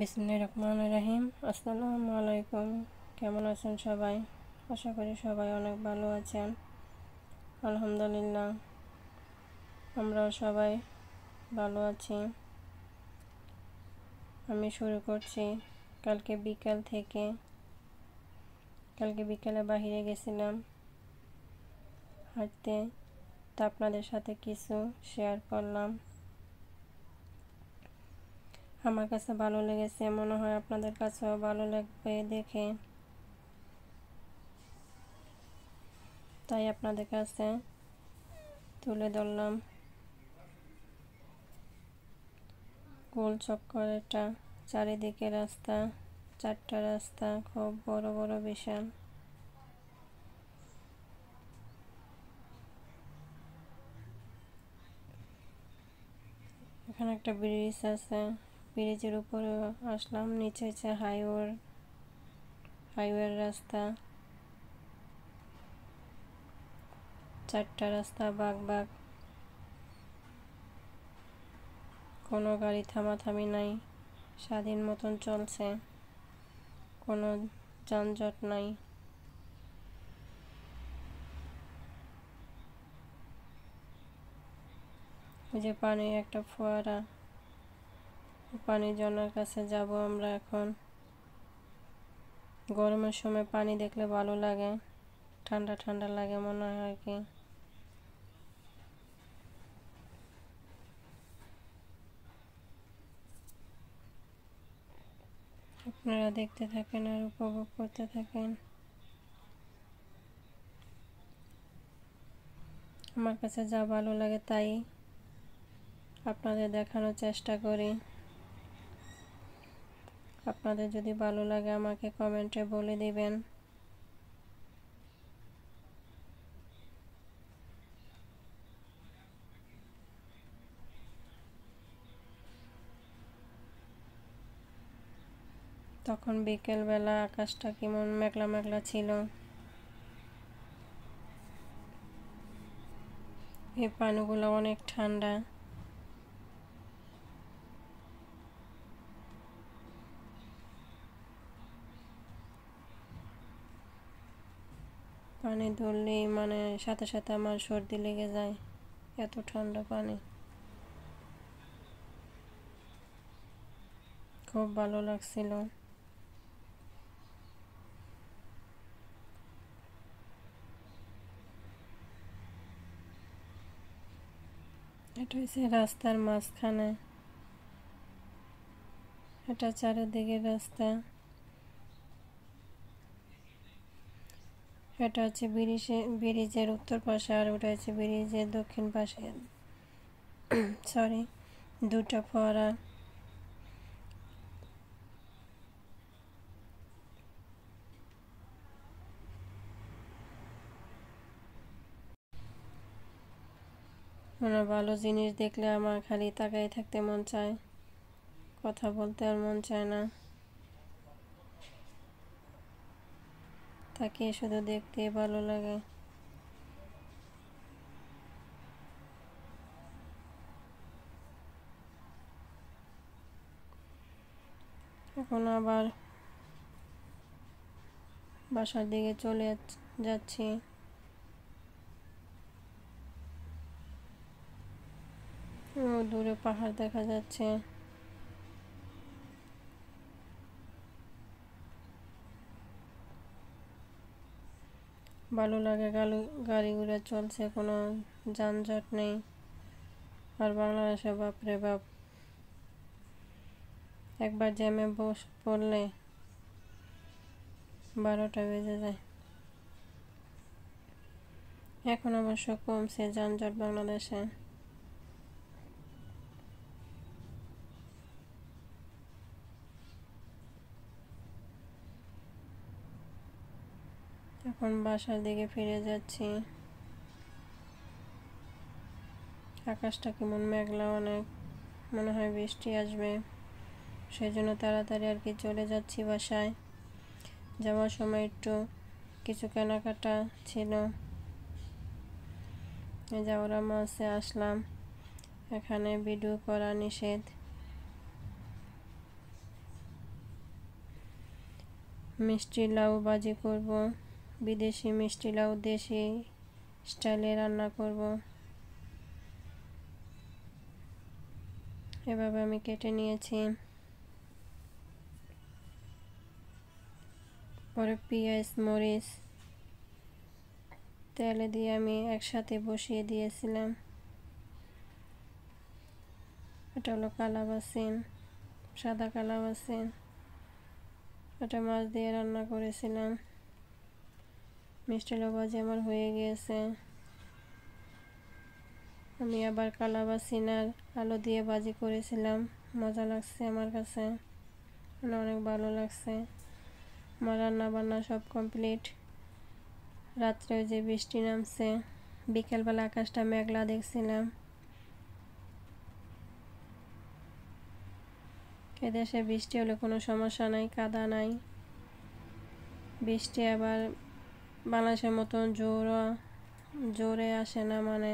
বিসমুল্লা রহমান রাহিম আসসালামু আলাইকুম কেমন আছেন সবাই আশা করি সবাই অনেক ভালো আছেন আলহামদুলিল্লাহ আমরা সবাই ভালো আছি আমি শুরু করছি কালকে বিকাল থেকে কালকে বিকালে বাহিরে গেছিলাম হাঁটতে তা আপনাদের সাথে কিছু শেয়ার করলাম আমার কাছে ভালো লেগেছে মনে হয় আপনাদের কাছেও ভালো লাগবে দেখে তাই আপনাদের কাছে তুলে ধরলাম গোল চক্কর এটা চারিদিকে রাস্তা চারটা রাস্তা খুব বড় বড় বিশাল এখানে একটা ব্রিজ আছে ব্রিজের উপর আসলাম নিচে হচ্ছে হাইওয়ে হাইওয়ের রাস্তা চারটা রাস্তা বাঘ বাঘ কোনো গাড়ি থামাথামি নাই স্বাধীন মতন চলছে কোনো যানজট নাই ওই যে পানির একটা ফোয়ারা পানি জনার কাছে যাব আমরা এখন গরমের সময় পানি দেখলে ভালো লাগে ঠান্ডা ঠান্ডা লাগে মনে হয় আর কি আপনারা দেখতে থাকেন আর উপভোগ করতে থাকেন আমার কাছে যা ভালো লাগে তাই আপনাদের দেখানোর চেষ্টা করি আপনাদের যদি ভালো লাগে আমাকে কমেন্টে বলে দিবেন তখন বিকেলবেলা আকাশটা কেমন মেঘলা মেঘলা ছিল এই পানিগুলো অনেক ঠান্ডা পানি ধরলেই মানে সাথে সাথে আমার সর্দি লেগে যায় এত ঠান্ডা পানি খুব ভালো লাগছিল এটা হচ্ছে রাস্তার মাঝখানে এটা চারিদিকে রাস্তা এটা হচ্ছে ব্রিজে ব্রিজের উত্তর পাশে আর ওটা হচ্ছে ব্রিজের দক্ষিণ পাশে সরি দুটা ফোয়ারা মানে ভালো জিনিস দেখলে আমার খালি তাকাই থাকতে মন চায় কথা বলতে আর মন চায় না তাকে শুধু দেখতে ভালো লাগে এখন আবার বাসার দিকে চলে যাচ্ছি দূরে পাহাড় দেখা যাচ্ছে ভালো লাগে গালু গাড়ি ঘোড়া চলছে কোনো যানজট নেই আর বাংলাদেশে বাপরে বাপ একবার জ্যামে বস পড়লে বারোটা বেজে যায় এখন অবশ্য কমছে যানজট বাংলাদেশে এখন বাসার দিকে ফিরে যাচ্ছি আকাশটা কেমন মেঘলা অনেক মনে হয় বৃষ্টি আসবে সেই জন্য তাড়াতাড়ি আর কি চলে যাচ্ছি বাসায় যাওয়ার সময় একটু কিছু কেনাকাটা ছিল যাওয়ার মাসে আসলাম এখানে ভিডিও করা নিষেধ মিষ্টি লাউ বাজি করবো বিদেশি মিষ্টি লাউ দেশি স্টাইলে রান্না করব এভাবে আমি কেটে নিয়েছি পরে পিঁয়াজ মরিচ তেলে দিয়ে আমি একসাথে বসিয়ে দিয়েছিলাম এটা হলো কালাবাসিন সাদা কালাবাসিন এটা মাছ দিয়ে রান্না করেছিলাম মিষ্টিটা ভাজি আমার হয়ে গিয়েছে আমি আবার কালা বা সিনার আলু দিয়ে বাজি করেছিলাম মজা লাগছে আমার কাছে অনেক ভালো লাগছে আমার রান্না বান্না সব কমপ্লিট রাত্রে যে বৃষ্টি নামছে বিকেলবেলা আকাশটা মেঘলা দেখছিলাম কেদেশে বৃষ্টি হলে কোনো সমস্যা নাই কাদা নাই বৃষ্টি আবার বাংলাদেশের মতন জোর জোরে আসে না মানে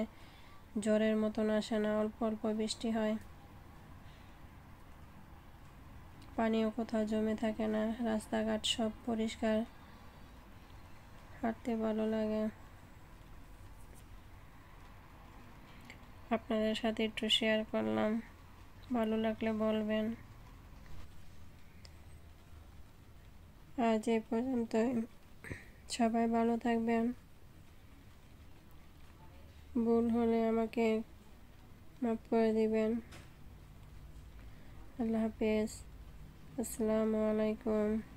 জ্বরের মতন আসে না অল্প অল্প বৃষ্টি হয় পানিও কোথাও জমে থাকে না রাস্তাঘাট সব পরিষ্কার হাঁটতে ভালো লাগে আপনাদের সাথে একটু শেয়ার করলাম ভালো লাগলে বলবেন আজ এই পর্যন্তই সবাই ভালো থাকবেন ভুল হলে আমাকে মাফ করে দিবেন আল্লাহ হাফেজ আসসালামু আলাইকুম